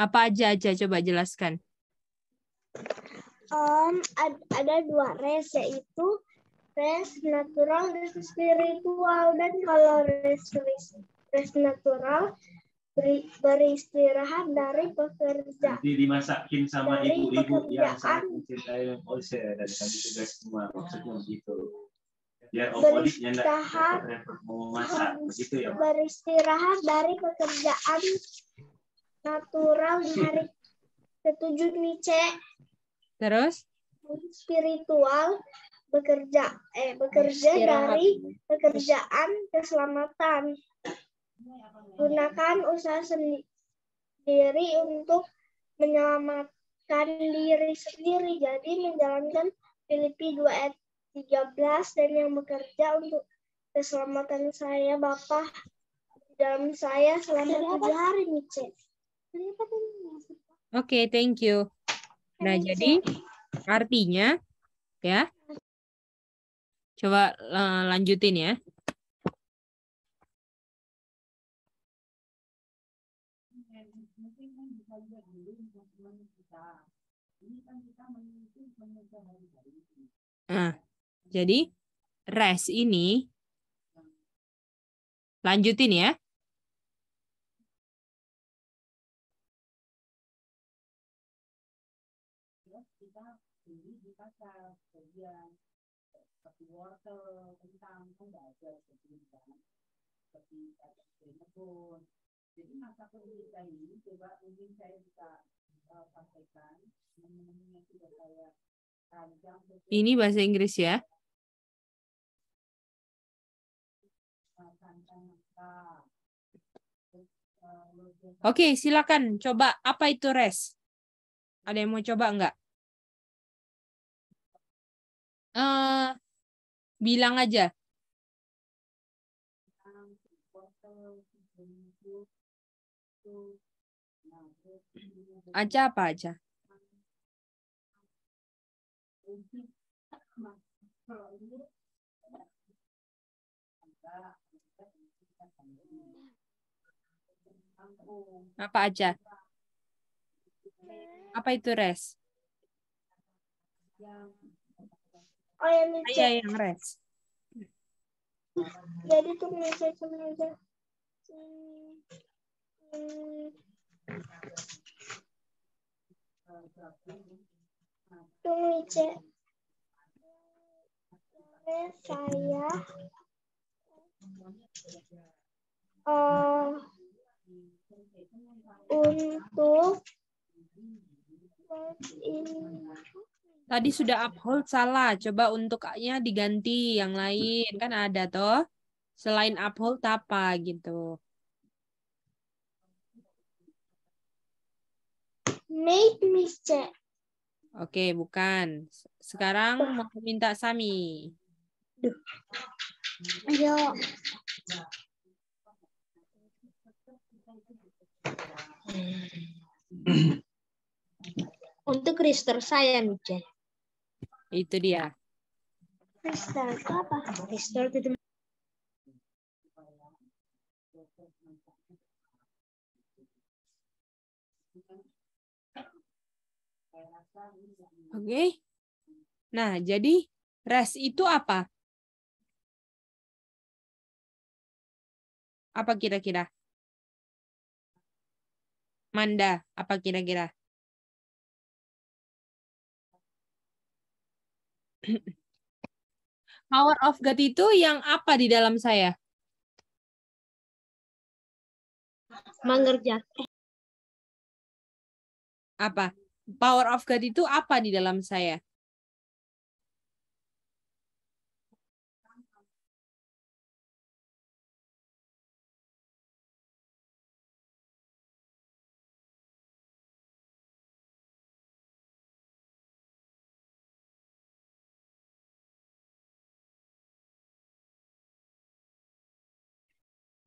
Apa aja aja coba jelaskan. Um, ad, ada dua res yaitu res natural res spiritual dan kalau res res natural beri, beristirahat dari pekerjaan. Nanti dimasakin sama ibu-ibu yang sangat mencintai Ose dan kami juga semua maksudnya begitu. Beristirahat. mau masak begitu ya. Beristirahat dari pekerjaan natural dari hmm. ketujuh nih cek terus spiritual bekerja eh bekerja Istirahat. dari pekerjaan keselamatan gunakan usaha sendiri untuk menyelamatkan diri sendiri jadi menjalankan Filipi 2 ayat 13 dan yang bekerja untuk keselamatan saya Bapak dalam saya selama tujuh hari nih cek Oke, okay, thank you. Nah, jadi artinya ya. Coba uh, lanjutin ya. Nah, jadi rest ini lanjutin ya. aja iya. seperti wortel kentang kan belajar seperti kan seperti ada pun jadi masa kita ini coba mungkin saya bisa uh, sampaikan menu yang sudah saya rancang ini bahasa Inggris ya e, e, Oke, okay, silakan coba apa itu res? Ada yang mau coba enggak? Eh, bilang aja. Aja apa aja? Apa aja? Apa itu res? Yang Oh yang red. Iya yang iya, Jadi tuh meja meja. Tuh meja. Saya. Uh, untuk ini Tadi sudah uphold salah, coba untuknya diganti yang lain kan ada toh. Selain uphold apa gitu. Make mistake. Oke, bukan. Sekarang mau minta Sami. Ayo. Untuk Krister saya nih, itu dia. apa? itu Oke. Okay. Nah, jadi rest itu apa? Apa kira-kira? Manda, apa kira-kira? Power of God itu yang apa di dalam saya? Mengerjakan. Apa? Power of God itu apa di dalam saya?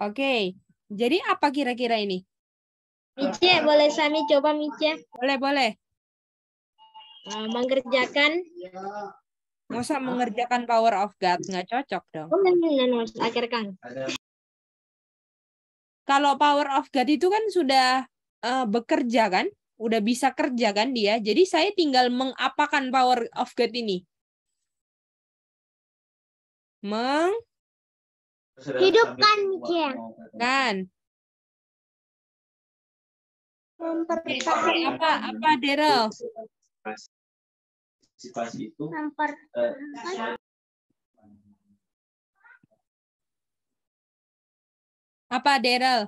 Oke, okay. jadi apa kira-kira ini? Mice, boleh Sami coba Mice? Boleh, boleh. Uh, mengerjakan. Masa mengerjakan power of God? Nggak cocok dong. Oh, akhirkan. Kalau power of God itu kan sudah uh, bekerja kan? Udah bisa kerja kan dia? Jadi saya tinggal mengapakan power of God ini? Meng Hidupkan miknya. Kan. kan. Apa apa Daryl? Apa Daryl?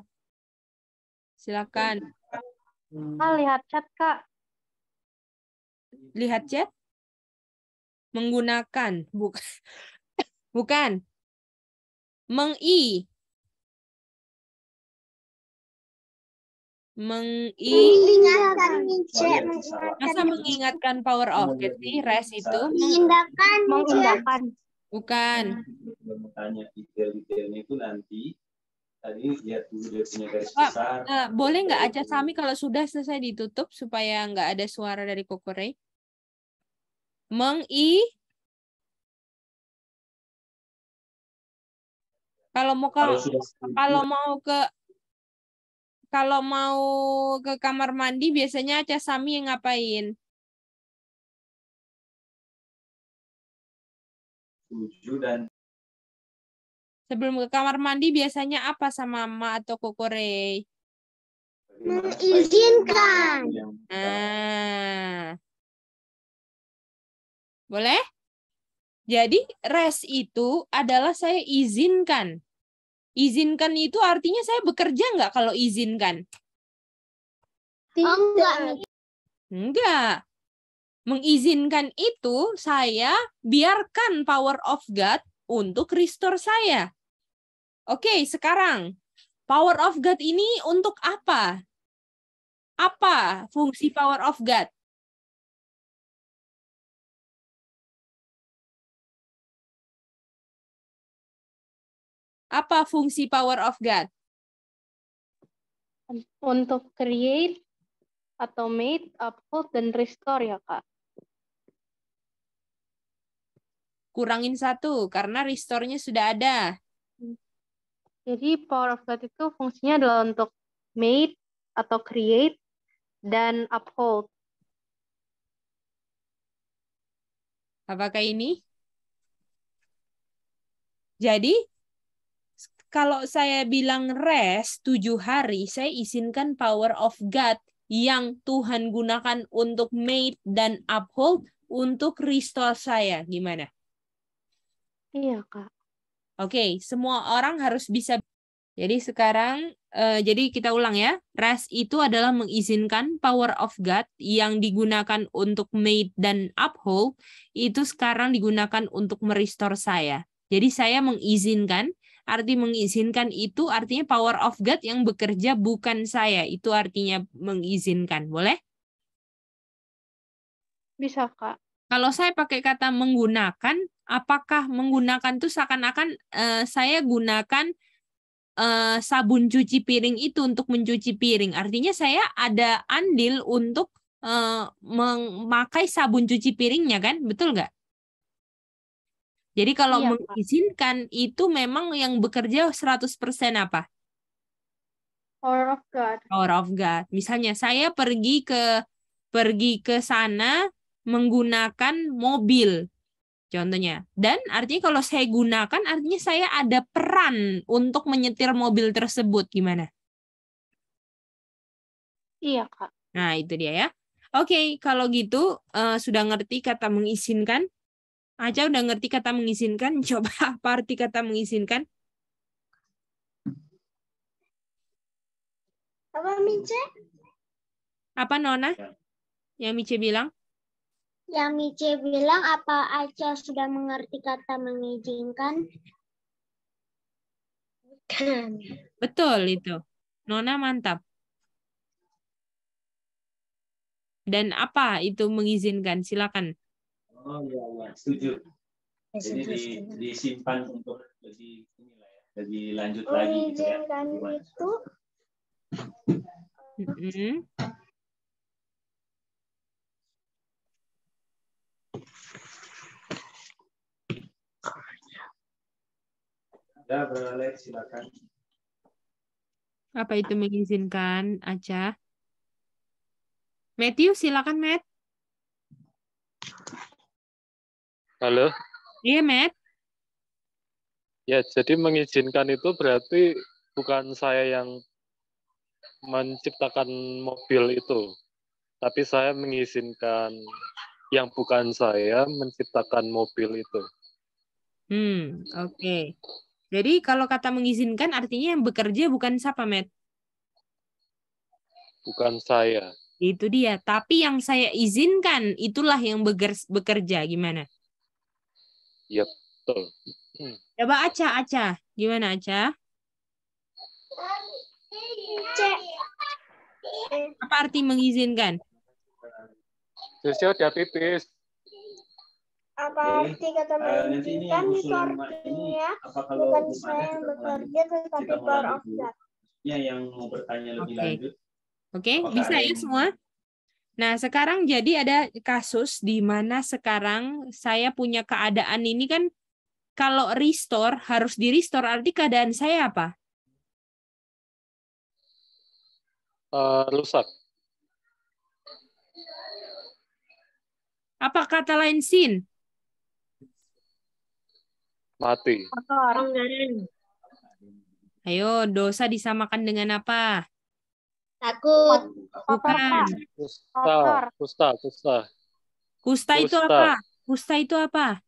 Silakan. Kak, lihat chat, Kak. Lihat chat? Menggunakan, Bukan. Mengi. Mengi. Iya, mengingatkan, Masa mengingatkan power of jadi rest itu? Mengindahkan. Mengindahkan. Bukan. Nah, bertanya detail-detailnya itu nanti tadi lihat dulu dia punya garis besar. Uh, boleh nggak aja Sami kalau sudah selesai ditutup supaya nggak ada suara dari Kokore? Mengi Kalau mau ke kalau, mau ke kalau mau ke kamar mandi biasanya Casami yang ngapain? Tujuh dan Sebelum ke kamar mandi biasanya apa sama Mama atau Kokore? Mengizinkan. Ah. Boleh? Jadi rest itu adalah saya izinkan. Izinkan itu artinya saya bekerja nggak kalau izinkan? Tidak. enggak. Enggak. Mengizinkan itu saya biarkan power of God untuk restore saya. Oke, sekarang power of God ini untuk apa? Apa fungsi power of God? Apa fungsi power of God? Untuk create, atau automate, uphold, dan restore ya, Kak. Kurangin satu, karena restore-nya sudah ada. Jadi power of God itu fungsinya adalah untuk made atau create dan uphold. Apakah ini? Jadi kalau saya bilang rest tujuh hari, saya izinkan power of God yang Tuhan gunakan untuk made dan uphold untuk restore saya. Gimana? Iya, Kak. Oke, okay, semua orang harus bisa. Jadi sekarang, uh, jadi kita ulang ya. Rest itu adalah mengizinkan power of God yang digunakan untuk made dan uphold, itu sekarang digunakan untuk merestore saya. Jadi saya mengizinkan arti mengizinkan itu artinya power of God yang bekerja bukan saya. Itu artinya mengizinkan. Boleh? Bisa, Kak. Kalau saya pakai kata menggunakan, apakah menggunakan itu seakan-akan uh, saya gunakan uh, sabun cuci piring itu untuk mencuci piring. Artinya saya ada andil untuk uh, memakai sabun cuci piringnya kan, betul nggak? Jadi kalau iya, mengizinkan Pak. itu memang yang bekerja 100% apa? Power of God. Power of God. Misalnya saya pergi ke pergi ke sana menggunakan mobil. Contohnya. Dan artinya kalau saya gunakan artinya saya ada peran untuk menyetir mobil tersebut gimana? Iya, Kak. Nah, itu dia ya. Oke, okay, kalau gitu uh, sudah ngerti kata mengizinkan? Aja udah ngerti kata mengizinkan, coba apa arti kata mengizinkan? Apa Mice? Apa Nona? Ya. Yang Mice bilang? Yang Mice bilang apa Aja sudah mengerti kata mengizinkan? Bukan. Betul itu. Nona mantap. Dan apa itu mengizinkan? Silakan. Oh iya, iya. setuju. Iya, jadi di, disimpan untuk lebih inilah ya, lebih lanjut oh, lagi gitu ya. Iya, Gimana? itu. Ada mm-hmm. Ya, beralih silakan. Apa itu mengizinkan, Aja? Matthew, silakan, Matt. Halo. Iya, Matt. Ya, jadi mengizinkan itu berarti bukan saya yang menciptakan mobil itu, tapi saya mengizinkan yang bukan saya menciptakan mobil itu. Hmm, oke. Okay. Jadi kalau kata mengizinkan artinya yang bekerja bukan siapa, Matt? Bukan saya. Itu dia. Tapi yang saya izinkan itulah yang bekerja. Gimana? Iya, betul. Hmm. Coba Aca, Aca. Gimana Aca? Apa arti mengizinkan? Sosio udah pipis. Apa arti kata eh, mengizinkan itu artinya ya, bukan saya yang bekerja tetapi power of God. Yang mau bertanya lebih okay. lanjut. Oke, okay. bisa ya semua? Nah, sekarang jadi ada kasus di mana sekarang saya punya keadaan ini kan kalau restore harus di restore arti keadaan saya apa? Uh, rusak. Apa kata lain sin? Mati. Ayo, dosa disamakan dengan apa? Takut. Kan Kusta. Kusta. Kusta. Kusta itu apa? Kusta itu apa?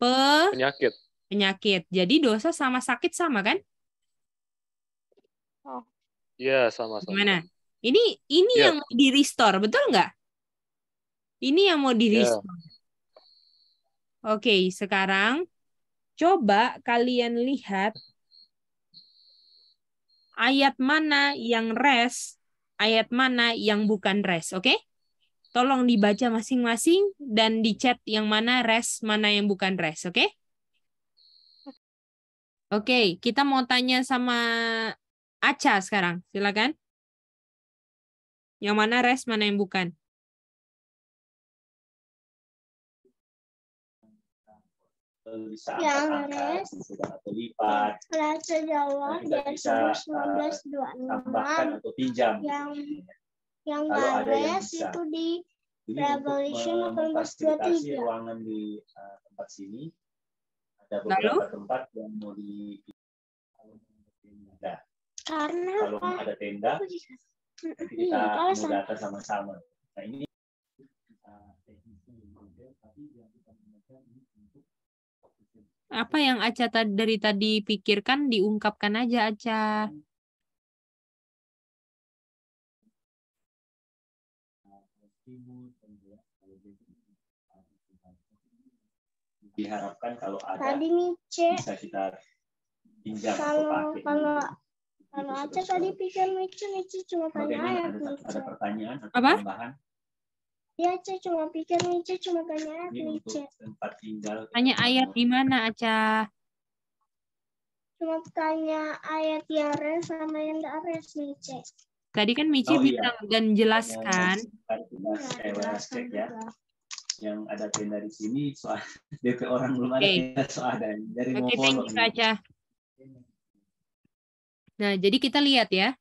Pe... Penyakit. Penyakit. Jadi dosa sama sakit sama kan? Oh. Iya sama sama. Gimana? Ini ini ya. yang mau di restore betul nggak? Ini yang mau di iya. restore. Ya. Oke, sekarang coba kalian lihat ayat mana yang res, ayat mana yang bukan res, oke? Okay? Tolong dibaca masing-masing dan dicat yang mana res, mana yang bukan res, oke? Okay? Oke, okay, kita mau tanya sama Aca sekarang, silakan. Yang mana res, mana yang bukan? bisa angkat angkat bisa lipat raja Jawa kita bisa tambahkan atau pinjam yang yang Lalu ada yang bisa. itu di Jadi Revolution 1823 ruangan di uh, tempat sini ada beberapa Lalu? tempat yang mau di tenda. Karena kalau ada tenda kita mudahkan sama-sama. Nah ini kita tapi yang ini untuk apa yang Aca tadi dari tadi pikirkan diungkapkan aja Aca. Diharapkan kalau ada tadi nih, C. bisa kita pinjam kalau, kalau kalau Aca tadi pikir micu micu cuma tanya ayat. Ada, ada pertanyaan atau Apa? tambahan? Ya, Aca cuma pikir Mica cuma tanya Mica. Tanya ayat di mana, Aca? Cuma tanya ayat yang res sama yang tidak res, Mica. Tadi kan Mici oh, iya. bilang iya. dan jelaskan. Iya, ya. Yang ada tenda di sini soal DP orang belum okay. ada soal dan dari okay, thank you, Aca. Nah, jadi kita lihat ya.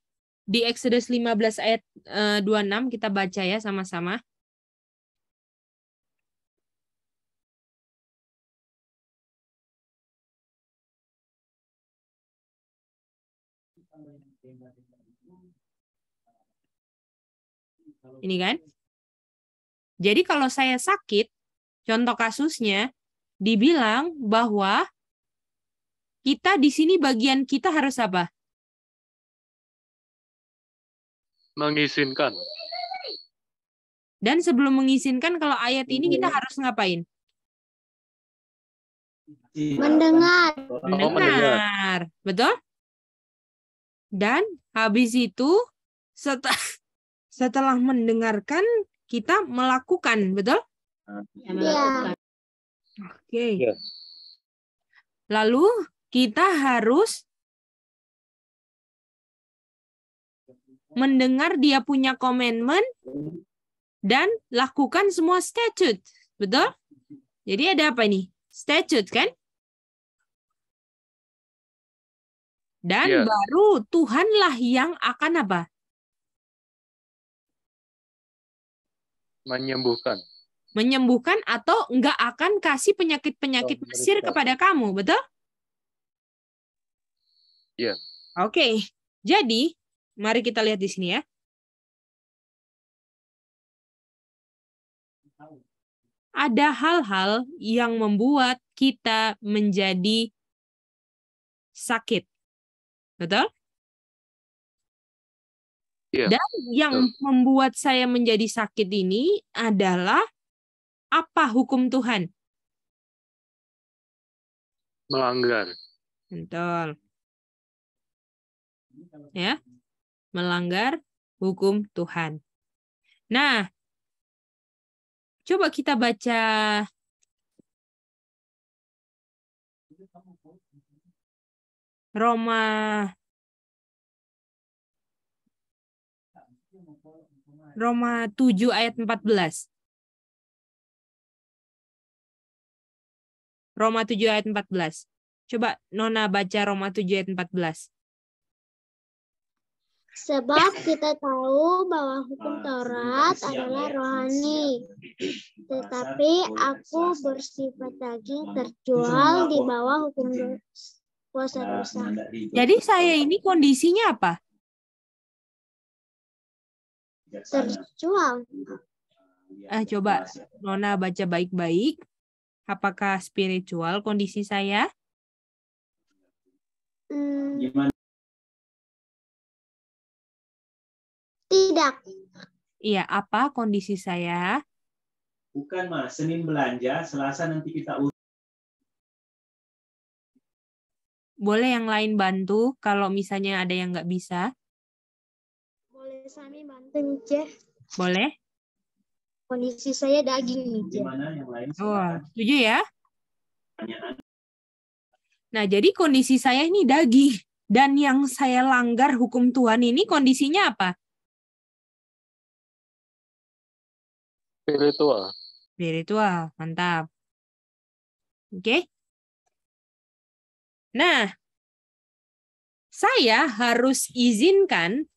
Di Exodus 15 ayat eh, uh, 26 kita baca ya sama-sama Ini kan? Jadi kalau saya sakit, contoh kasusnya dibilang bahwa kita di sini bagian kita harus apa? Mengizinkan. Dan sebelum mengizinkan, kalau ayat ini kita harus ngapain? Iya. Mendengar. Mendengar. Betul? Dan habis itu setelah setelah mendengarkan kita melakukan, betul? Ya. Oke. Iya. Lalu kita harus mendengar dia punya komitmen dan lakukan semua statute, betul? Jadi ada apa ini Statute kan? Dan yeah. baru Tuhanlah yang akan apa? Menyembuhkan. Menyembuhkan atau enggak akan kasih penyakit-penyakit oh, Mesir kepada kamu, betul? Iya. Yeah. Oke. Okay. Jadi, mari kita lihat di sini ya. ada hal-hal yang membuat kita menjadi sakit. Betul? Yeah. Dan yang yeah. membuat saya menjadi sakit ini adalah apa hukum Tuhan? Melanggar. Betul. Ya. Melanggar hukum Tuhan. Nah, coba kita baca Roma Roma 7 ayat 14. Roma 7 ayat 14. Coba Nona baca Roma 7 ayat 14. Sebab kita tahu bahwa hukum Taurat adalah rohani, tetapi aku bersifat daging terjual di bawah hukum puasa nah, nah, dosa. Jadi saya ini kondisinya apa? Spiritual. Ah, uh, ya, eh, coba Nona ya. baca baik-baik. Apakah spiritual kondisi saya? Hmm. Tidak. Iya, apa kondisi saya? Bukan, Mas. Senin belanja, Selasa nanti kita urus. Boleh yang lain bantu kalau misalnya ada yang nggak bisa? Boleh Sami bantu nih, Boleh? Kondisi saya daging nih, Oh, setuju ya? Nah, jadi kondisi saya ini daging. Dan yang saya langgar hukum Tuhan ini kondisinya apa? Spiritual. Spiritual, mantap. Oke, okay. Nah, saya harus izinkan,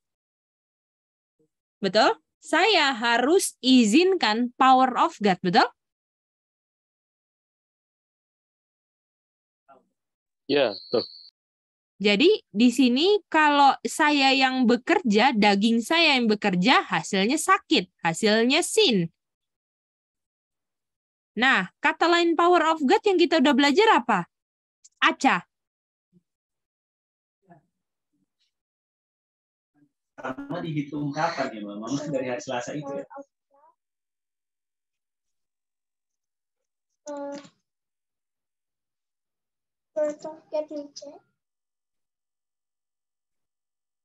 betul? Saya harus izinkan power of God, betul? Ya, yeah, betul. Jadi di sini kalau saya yang bekerja, daging saya yang bekerja, hasilnya sakit, hasilnya sin. Nah, kata lain power of God yang kita udah belajar apa? Aca. pertama dihitung kapan ya Mama? Mama kan dari hari Selasa itu ya?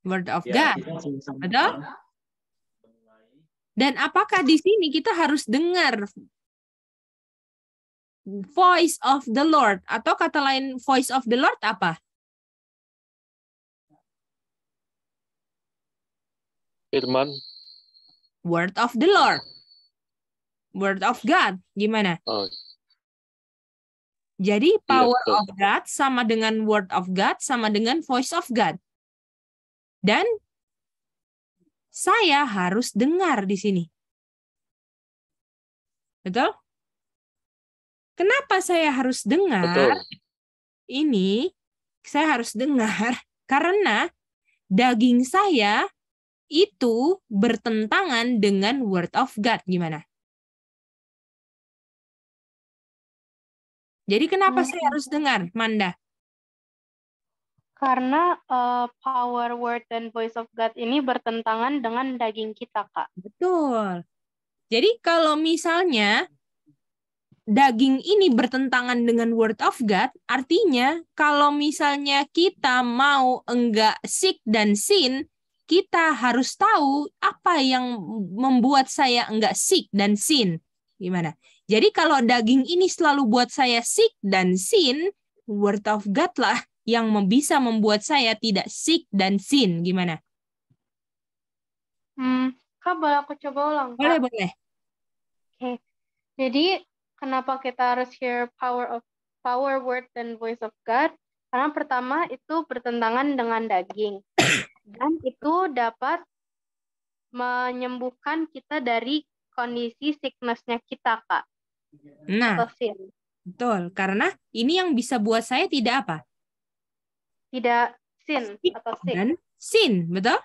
Word of ya, God. Betul? Dan apakah di sini kita harus dengar voice of the Lord atau kata lain voice of the Lord apa? Firman. Word of the Lord. Word of God. Gimana? Oh. Jadi iya, power yes, of God sama dengan word of God sama dengan voice of God. Dan saya harus dengar di sini. Betul? Kenapa saya harus dengar? Betul. Ini saya harus dengar karena daging saya itu bertentangan dengan word of God gimana? Jadi kenapa hmm. saya harus dengar, Manda? Karena uh, power word dan voice of God ini bertentangan dengan daging kita, Kak. Betul. Jadi kalau misalnya daging ini bertentangan dengan word of God, artinya kalau misalnya kita mau enggak sick dan sin, kita harus tahu apa yang membuat saya enggak sick dan sin. Gimana? Jadi kalau daging ini selalu buat saya sick dan sin, word of God lah yang bisa membuat saya tidak sick dan sin. Gimana? Hmm, Kak, boleh aku coba ulang? Kak? Boleh, boleh. Oke. Jadi, kenapa kita harus hear power of power word dan voice of God? Karena pertama itu bertentangan dengan daging dan itu dapat menyembuhkan kita dari kondisi sicknessnya kita kak. Nah, Sofin. betul karena ini yang bisa buat saya tidak apa? Tidak sin atau sin. Dan sin, betul?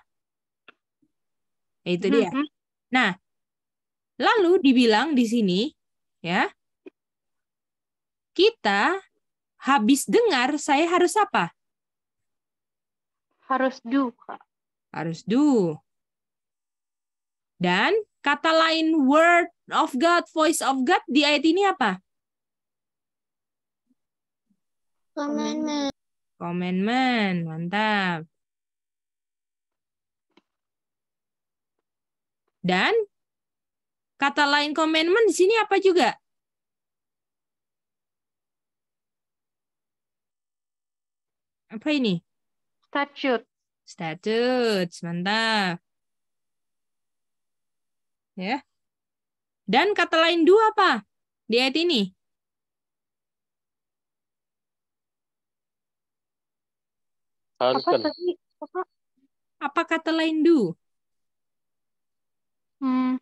Itu dia. Mm -hmm. Nah, lalu dibilang di sini ya kita habis dengar saya harus apa? Harus do, Kak. Harus do. Dan kata lain word of God, voice of God di ayat ini apa? Commandment. Commandment, mantap. Dan kata lain commandment di sini apa juga? Apa ini? statute. Statute, mantap. Ya. Dan kata lain dua apa di ayat ini? Haruskan. Apa, kan? tadi, apa? apa kata lain do? Hmm.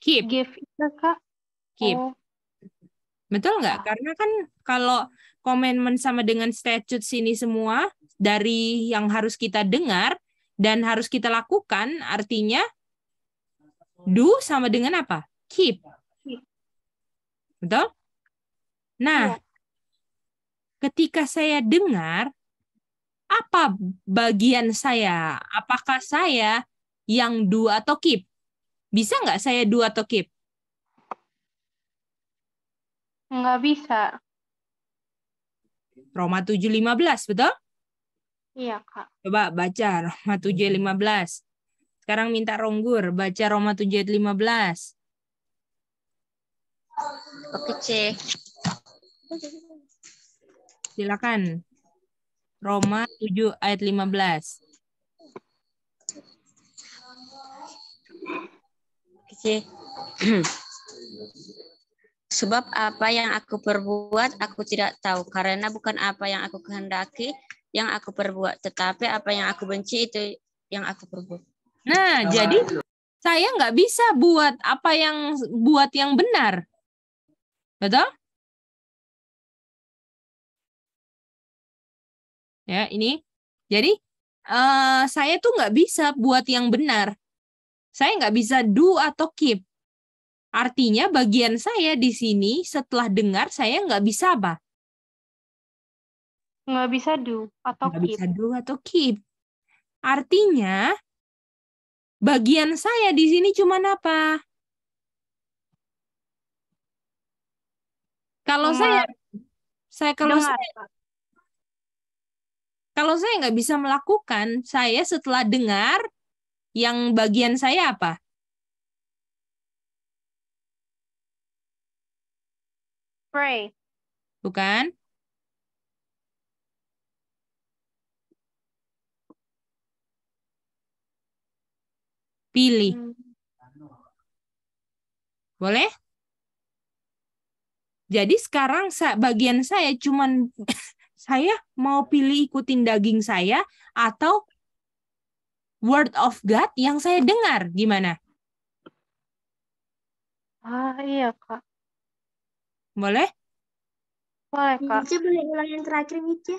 Keep. Give kak. Keep. Oh. Betul nggak? Iya. Karena kan kalau komitmen sama dengan statute sini semua dari yang harus kita dengar dan harus kita lakukan artinya do sama dengan apa? Keep. Betul? Nah, iya. ketika saya dengar apa bagian saya? Apakah saya yang do atau keep? Bisa nggak saya do atau keep? Enggak bisa. Roma 7.15, betul? Iya, Kak. Coba baca Roma 7.15. Sekarang minta Ronggur baca Roma 7.15. Oke, C. Silakan. Roma 7 ayat 15. Oke. Sebab apa yang aku perbuat aku tidak tahu karena bukan apa yang aku kehendaki yang aku perbuat, tetapi apa yang aku benci itu yang aku perbuat. Nah, oh. jadi saya nggak bisa buat apa yang buat yang benar. Betul? Ya, ini. Jadi uh, saya tuh nggak bisa buat yang benar. Saya nggak bisa do atau keep. Artinya bagian saya di sini setelah dengar saya nggak bisa apa? Nggak bisa do atau nggak keep. bisa do atau keep. Artinya bagian saya di sini cuma apa? Kalau saya saya kalau dengar. saya kalau saya nggak bisa melakukan, saya setelah dengar yang bagian saya apa? Pray. Bukan? Pilih. Hmm. Boleh? Jadi sekarang bagian saya cuman saya mau pilih ikutin daging saya atau word of God yang saya dengar gimana? Ah iya kak. Boleh? Boleh, Kak. Mici boleh ulang yang terakhir, Mici.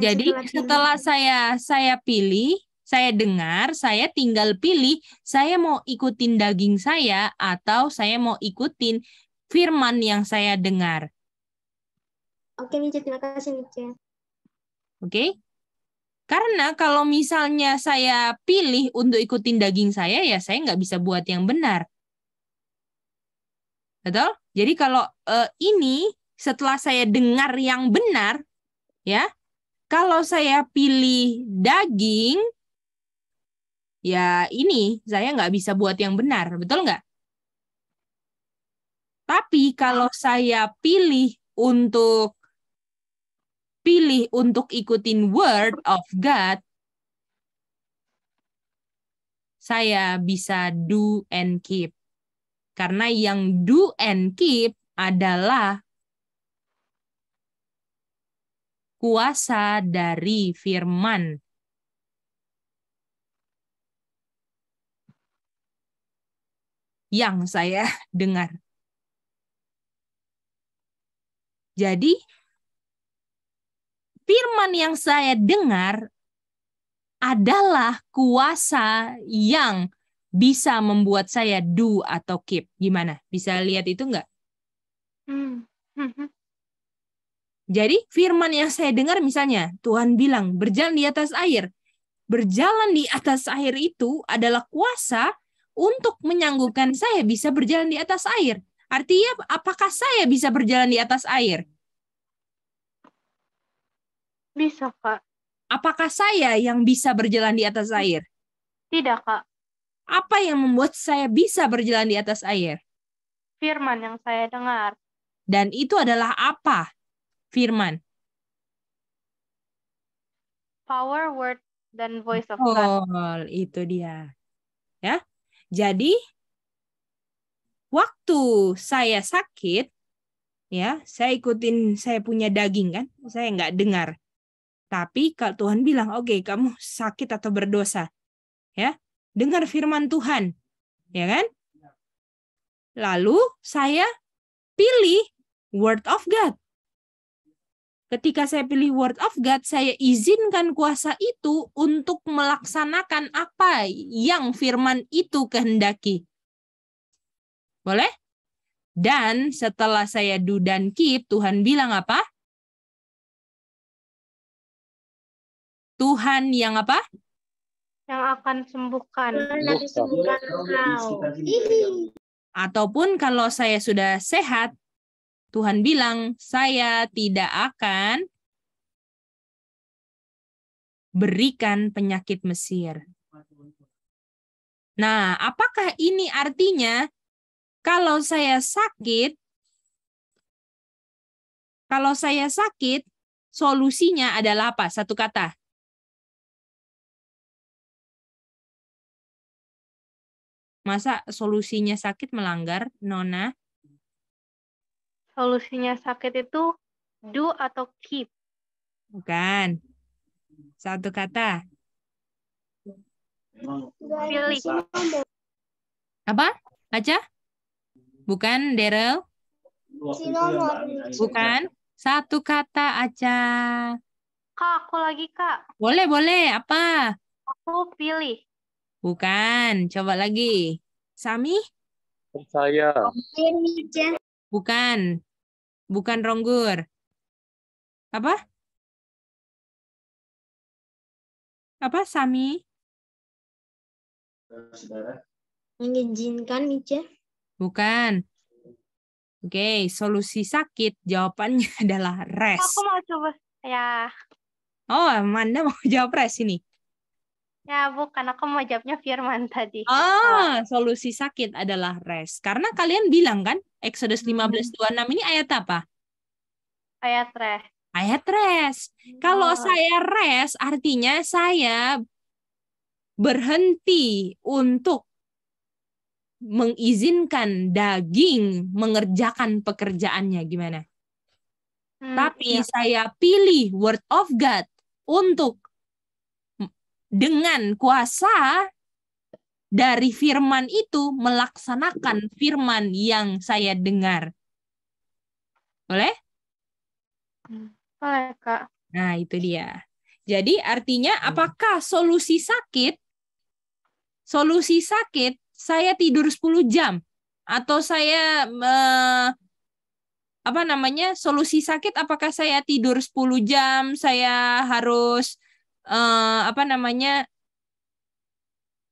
Jadi setelah saya saya pilih, saya dengar, saya tinggal pilih, saya mau ikutin daging saya atau saya mau ikutin firman yang saya dengar. Oke, Mici. Terima kasih, Mici. Oke. Karena kalau misalnya saya pilih untuk ikutin daging saya, ya saya nggak bisa buat yang benar. Betul? Jadi kalau uh, ini setelah saya dengar yang benar, ya, kalau saya pilih daging, ya ini saya nggak bisa buat yang benar, betul nggak? Tapi kalau saya pilih untuk pilih untuk ikutin word of God, saya bisa do and keep. Karena yang do and keep adalah kuasa dari firman. Yang saya dengar. Jadi, firman yang saya dengar adalah kuasa yang bisa membuat saya do atau keep. Gimana? Bisa lihat itu nggak? Hmm. Mhm. Jadi firman yang saya dengar misalnya, Tuhan bilang berjalan di atas air. Berjalan di atas air itu adalah kuasa untuk menyanggupkan saya bisa berjalan di atas air. Artinya apakah saya bisa berjalan di atas air? Bisa, Kak. Apakah saya yang bisa berjalan di atas air? Tidak, Kak. Apa yang membuat saya bisa berjalan di atas air? Firman yang saya dengar. Dan itu adalah apa? Firman. Power word dan voice of God. Oh, itu dia. Ya. Jadi waktu saya sakit ya, saya ikutin saya punya daging kan, saya nggak dengar. Tapi kalau Tuhan bilang, oke okay, kamu sakit atau berdosa, ya dengar firman Tuhan, ya kan? Lalu saya pilih Word of God. Ketika saya pilih Word of God, saya izinkan kuasa itu untuk melaksanakan apa yang firman itu kehendaki. Boleh? Dan setelah saya do dan keep, Tuhan bilang apa? Tuhan yang apa? yang akan sembuhkan. Ataupun kalau saya sudah sehat, Tuhan bilang, saya tidak akan berikan penyakit Mesir. Nah, apakah ini artinya kalau saya sakit, kalau saya sakit, solusinya adalah apa? Satu kata, Masa solusinya sakit melanggar, Nona? Solusinya sakit itu do atau keep. Bukan. Satu kata. Pilih. Apa? Aja? Bukan, Daryl? Bukan. Satu kata aja. Kak, aku lagi, Kak. Boleh, boleh. Apa? Aku pilih. Bukan. Coba lagi. Sami? Saya. Bukan. Bukan ronggur. Apa? Apa Sami? Mengizinkan, Mica. Bukan. Oke, solusi sakit jawabannya adalah res. Aku mau coba. Ya. Oh, Amanda mau jawab res ini. Ya, bukan. Aku mau jawabnya Firman tadi. Ah, oh. solusi sakit adalah rest. Karena kalian bilang kan, Exodus 15, hmm. 26 ini ayat apa? Ayat rest. Ayat rest. Oh. Kalau saya rest, artinya saya berhenti untuk mengizinkan daging mengerjakan pekerjaannya. Gimana? Hmm, Tapi iya. saya pilih word of God untuk dengan kuasa dari firman itu melaksanakan firman yang saya dengar. Boleh? Boleh, Kak. Nah, itu dia. Jadi artinya hmm. apakah solusi sakit solusi sakit saya tidur 10 jam atau saya eh, apa namanya solusi sakit apakah saya tidur 10 jam saya harus uh, apa namanya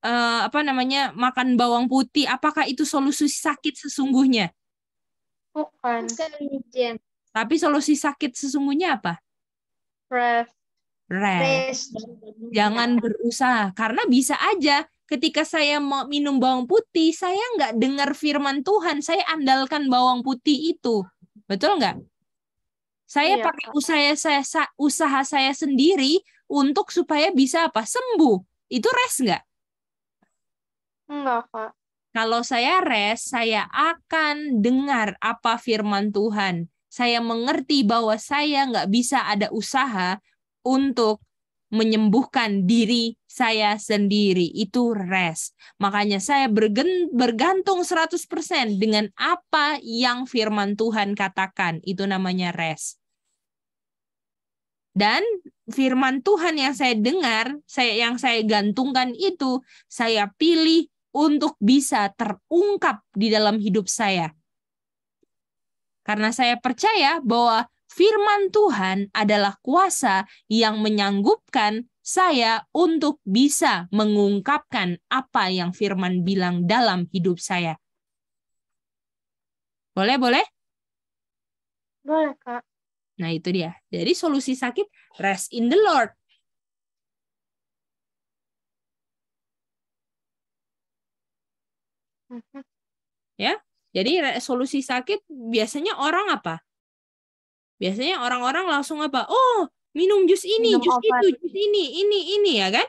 uh, apa namanya makan bawang putih apakah itu solusi sakit sesungguhnya bukan tapi solusi sakit sesungguhnya apa rest rest, jangan berusaha karena bisa aja ketika saya mau minum bawang putih saya nggak dengar firman Tuhan saya andalkan bawang putih itu betul nggak saya iya, pakai usaha saya usaha saya sendiri untuk supaya bisa apa? Sembuh. Itu rest nggak? Enggak, Kak. Kalau saya rest, saya akan dengar apa firman Tuhan. Saya mengerti bahwa saya nggak bisa ada usaha untuk menyembuhkan diri saya sendiri. Itu rest. Makanya saya bergantung 100% dengan apa yang firman Tuhan katakan. Itu namanya rest. Dan firman Tuhan yang saya dengar, saya yang saya gantungkan itu saya pilih untuk bisa terungkap di dalam hidup saya. Karena saya percaya bahwa firman Tuhan adalah kuasa yang menyanggupkan saya untuk bisa mengungkapkan apa yang firman bilang dalam hidup saya. Boleh, boleh? Boleh, Kak. Nah, itu dia. Jadi solusi sakit rest in the Lord. Ya. Jadi solusi sakit biasanya orang apa? Biasanya orang-orang langsung apa? Oh, minum jus ini, minum jus obat. itu, jus ini, ini, ini ya kan?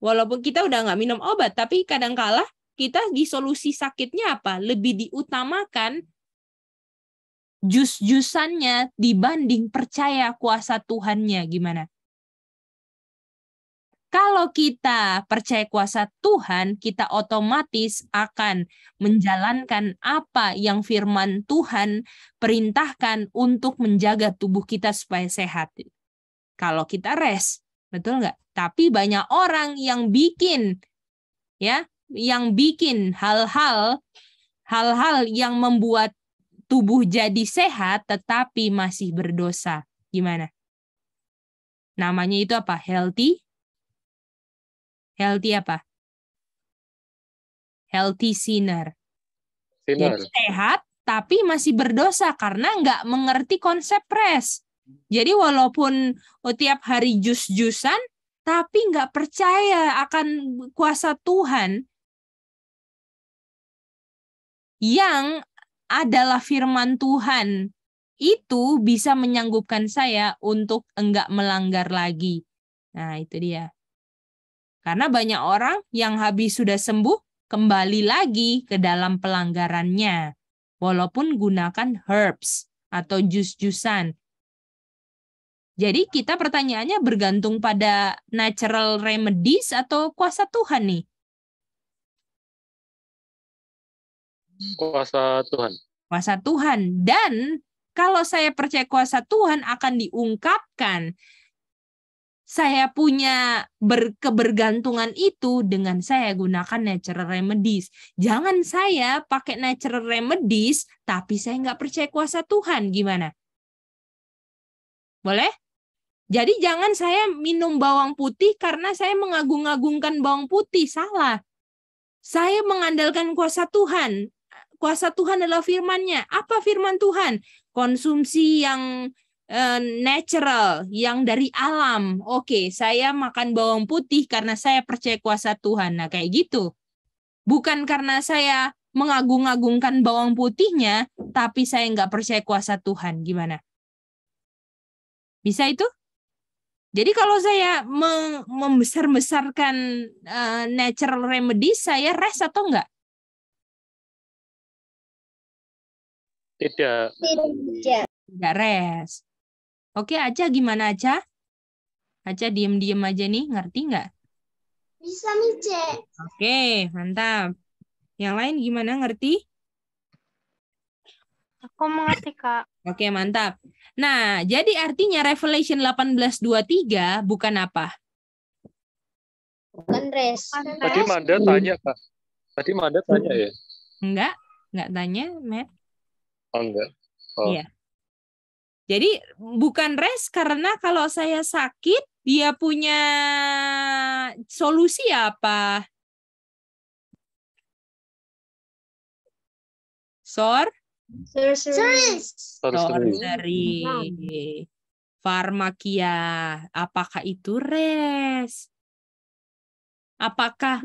Walaupun kita udah nggak minum obat, tapi kadang-kala kita di solusi sakitnya apa? Lebih diutamakan jus-jusannya dibanding percaya kuasa Tuhannya gimana? Kalau kita percaya kuasa Tuhan, kita otomatis akan menjalankan apa yang firman Tuhan perintahkan untuk menjaga tubuh kita supaya sehat. Kalau kita rest, betul nggak? Tapi banyak orang yang bikin ya, yang bikin hal-hal hal-hal yang membuat tubuh jadi sehat tetapi masih berdosa. Gimana? Namanya itu apa? Healthy? Healthy apa? Healthy sinner. sinner. Jadi sehat tapi masih berdosa karena nggak mengerti konsep rest. Jadi walaupun setiap tiap hari jus-jusan, tapi nggak percaya akan kuasa Tuhan yang adalah firman Tuhan itu bisa menyanggupkan saya untuk enggak melanggar lagi. Nah, itu dia. Karena banyak orang yang habis sudah sembuh kembali lagi ke dalam pelanggarannya walaupun gunakan herbs atau jus-jusan. Jadi kita pertanyaannya bergantung pada natural remedies atau kuasa Tuhan nih. Kuasa Tuhan. Kuasa Tuhan. Dan kalau saya percaya kuasa Tuhan akan diungkapkan, saya punya ber, kebergantungan itu dengan saya gunakan natural remedies. Jangan saya pakai natural remedies, tapi saya nggak percaya kuasa Tuhan. Gimana? Boleh? Jadi jangan saya minum bawang putih karena saya mengagung-agungkan bawang putih. Salah. Saya mengandalkan kuasa Tuhan kuasa Tuhan adalah firman-Nya. Apa firman Tuhan? Konsumsi yang eh, natural, yang dari alam. Oke, okay, saya makan bawang putih karena saya percaya kuasa Tuhan. Nah, kayak gitu. Bukan karena saya mengagung-agungkan bawang putihnya, tapi saya nggak percaya kuasa Tuhan. Gimana? Bisa itu? Jadi kalau saya membesar-besarkan eh, natural remedy, saya rest atau nggak? Tidak. Tidak. Tidak res. Oke, aja gimana aja aja diem-diem aja nih, ngerti nggak? Bisa, Mice. Oke, mantap. Yang lain gimana, ngerti? Aku mengerti, Kak. Oke, mantap. Nah, jadi artinya Revelation 1823 bukan apa? Bukan res. Tadi Manda tanya, Kak. Tadi Manda tanya ya? Enggak, enggak tanya, Matt. Oh enggak. Oh. Iya. Jadi bukan rest karena kalau saya sakit dia punya solusi apa? Sor? Sorcery. dari Farmakia. Apakah itu res? Apakah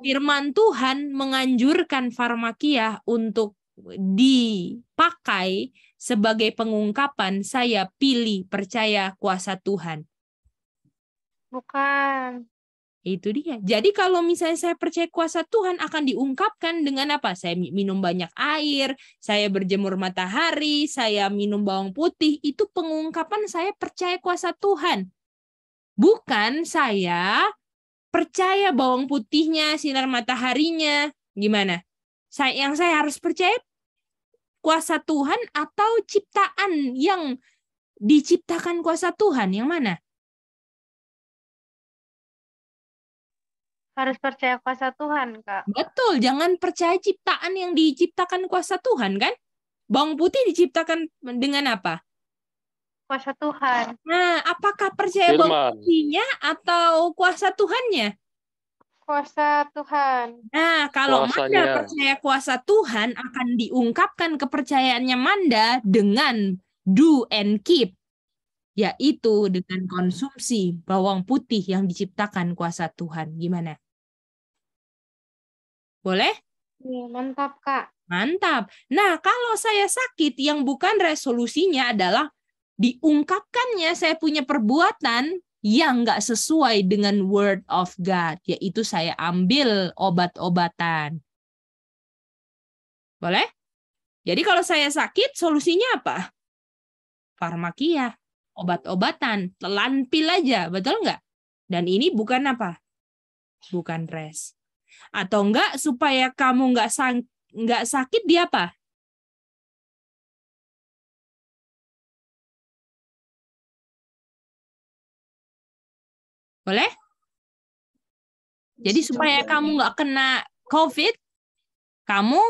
firman Tuhan menganjurkan farmakia untuk dipakai sebagai pengungkapan saya pilih percaya kuasa Tuhan. Bukan. Itu dia. Jadi kalau misalnya saya percaya kuasa Tuhan akan diungkapkan dengan apa? Saya minum banyak air, saya berjemur matahari, saya minum bawang putih. Itu pengungkapan saya percaya kuasa Tuhan. Bukan saya percaya bawang putihnya, sinar mataharinya. Gimana? Saya yang saya harus percaya kuasa Tuhan atau ciptaan yang diciptakan kuasa Tuhan, yang mana? Harus percaya kuasa Tuhan, Kak. Betul, jangan percaya ciptaan yang diciptakan kuasa Tuhan, kan? Bawang putih diciptakan dengan apa? kuasa Tuhan. Nah, apakah percaya Firman. bawang putihnya atau kuasa Tuhannya? kuasa Tuhan. Nah, kalau Kuasanya. Manda percaya kuasa Tuhan akan diungkapkan kepercayaannya Manda dengan do and keep, yaitu dengan konsumsi bawang putih yang diciptakan kuasa Tuhan. Gimana? Boleh? Ya, mantap, Kak. Mantap. Nah, kalau saya sakit yang bukan resolusinya adalah diungkapkannya saya punya perbuatan yang nggak sesuai dengan Word of God, yaitu saya ambil obat-obatan. Boleh? Jadi kalau saya sakit, solusinya apa? Farmakia, obat-obatan, telan pil aja, betul nggak? Dan ini bukan apa? Bukan rest. Atau enggak supaya kamu nggak sang nggak sakit dia apa? Boleh? Jadi supaya kamu nggak kena COVID, kamu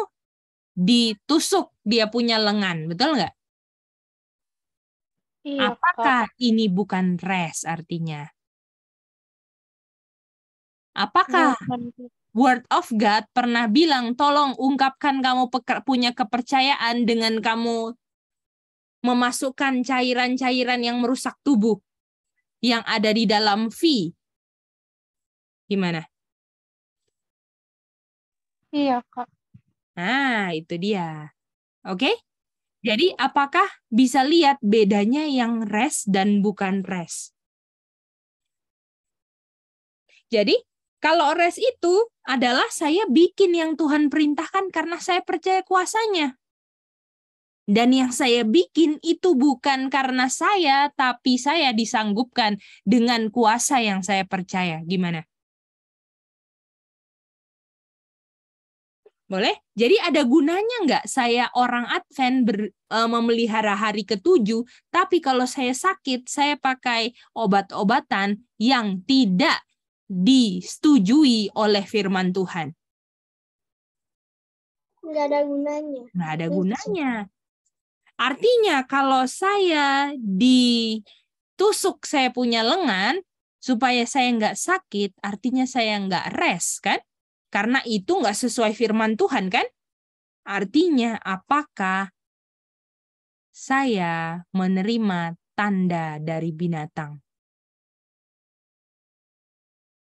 ditusuk dia punya lengan, betul nggak? Iya, Apakah ini bukan rest artinya? Apakah iya, kan, Word of God pernah bilang tolong ungkapkan kamu punya kepercayaan dengan kamu memasukkan cairan-cairan yang merusak tubuh? yang ada di dalam V. Gimana? Iya, Kak. Nah, itu dia. Oke? Jadi, apakah bisa lihat bedanya yang rest dan bukan rest? Jadi, kalau rest itu adalah saya bikin yang Tuhan perintahkan karena saya percaya kuasanya. Dan yang saya bikin itu bukan karena saya, tapi saya disanggupkan dengan kuasa yang saya percaya. Gimana? Boleh? Jadi ada gunanya nggak saya orang Advent ber, e, memelihara hari ketujuh, tapi kalau saya sakit, saya pakai obat-obatan yang tidak disetujui oleh firman Tuhan. Nggak ada gunanya. Nggak ada gunanya. Artinya kalau saya ditusuk saya punya lengan supaya saya nggak sakit, artinya saya nggak rest kan? Karena itu nggak sesuai firman Tuhan kan? Artinya apakah saya menerima tanda dari binatang?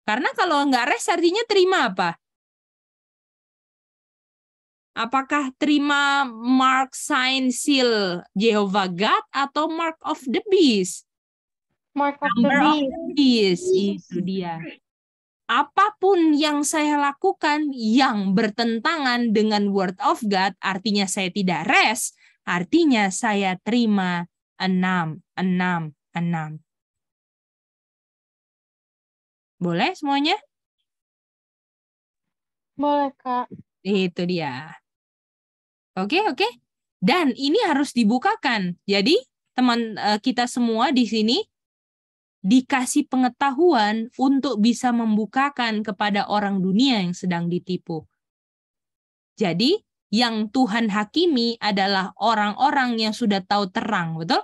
Karena kalau nggak rest artinya terima apa? Apakah terima mark sign seal Jehovah God atau mark of the beast? Mark of the beast. the beast. Itu dia. Apapun yang saya lakukan yang bertentangan dengan word of God, artinya saya tidak rest, artinya saya terima enam, enam, enam. Boleh semuanya? Boleh, Kak. Itu dia. Oke, okay, oke. Okay? Dan ini harus dibukakan. Jadi teman eh, kita semua di sini dikasih pengetahuan untuk bisa membukakan kepada orang dunia yang sedang ditipu. Jadi, yang Tuhan hakimi adalah orang-orang yang sudah tahu terang, betul?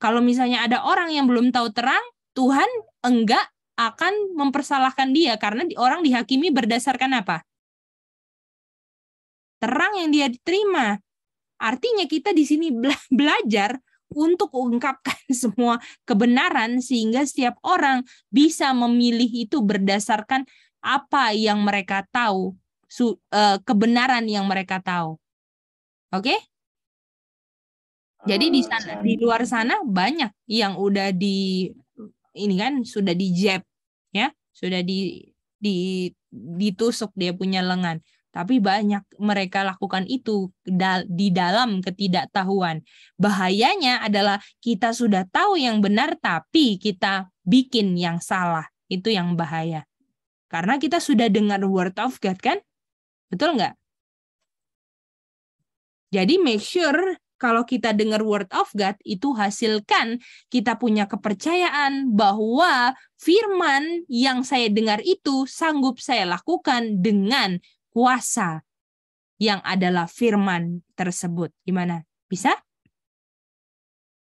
Kalau misalnya ada orang yang belum tahu terang, Tuhan enggak akan mempersalahkan dia karena orang dihakimi berdasarkan apa? terang yang dia terima. Artinya kita di sini belajar untuk ungkapkan semua kebenaran sehingga setiap orang bisa memilih itu berdasarkan apa yang mereka tahu, eh, kebenaran yang mereka tahu. Oke? Jadi di sana di luar sana banyak yang udah di ini kan sudah jab ya, sudah di di ditusuk dia punya lengan. Tapi banyak mereka lakukan itu di dalam ketidaktahuan. Bahayanya adalah kita sudah tahu yang benar tapi kita bikin yang salah. Itu yang bahaya. Karena kita sudah dengar word of God kan? Betul nggak? Jadi make sure kalau kita dengar word of God itu hasilkan kita punya kepercayaan bahwa firman yang saya dengar itu sanggup saya lakukan dengan kuasa yang adalah firman tersebut. Gimana? Bisa?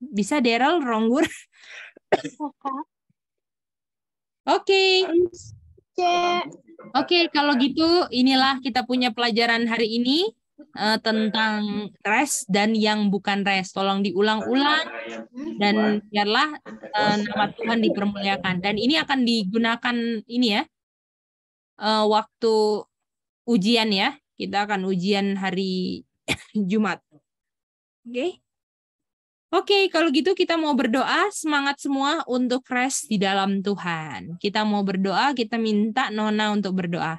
Bisa Daryl Ronggur? Oke. Okay. Oke, okay, kalau gitu inilah kita punya pelajaran hari ini uh, tentang res dan yang bukan res. Tolong diulang-ulang dan biarlah uh, nama Tuhan dipermuliakan. Dan ini akan digunakan ini ya uh, waktu ujian ya. Kita akan ujian hari Jumat. Oke. Okay? Oke, okay, kalau gitu kita mau berdoa, semangat semua untuk rest di dalam Tuhan. Kita mau berdoa, kita minta Nona untuk berdoa.